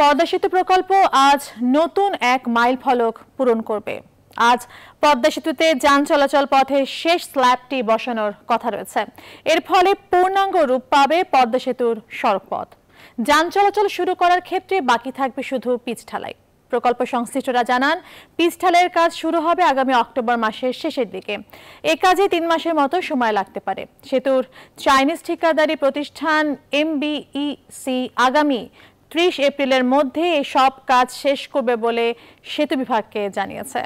পদ্মা সেতু প্রকল্প আজ নতুন এক মাইল ফলক পূরণ করবে আজ পদ্মা সেতুতে যান চলাচল পথে শেষ স্ল্যাবটি বসানোর কথা রয়েছে এর ফলে পূর্ণাঙ্গ রূপ পাবে পদ্মা সেতুর পথ যান চলাচল শুরু করার ক্ষেত্রে বাকি থাকবে শুধু পিচ ঠালাই প্রকল্প সংশ্লিষ্টরা জানান পিচ ঠালাইয়ের কাজ শুরু হবে আগামী অক্টোবর মাসের শেষের দিকে এ কাজে তিন মাসের মতো সময় লাগতে পারে সেতুর চাইনিজ ঠিকাদারি প্রতিষ্ঠান এমবিইসি আগামী ত্রিশ এপ্রিলের মধ্যে সব কাজ শেষ করবে বলে সেতু বিভাগকে জানিয়েছে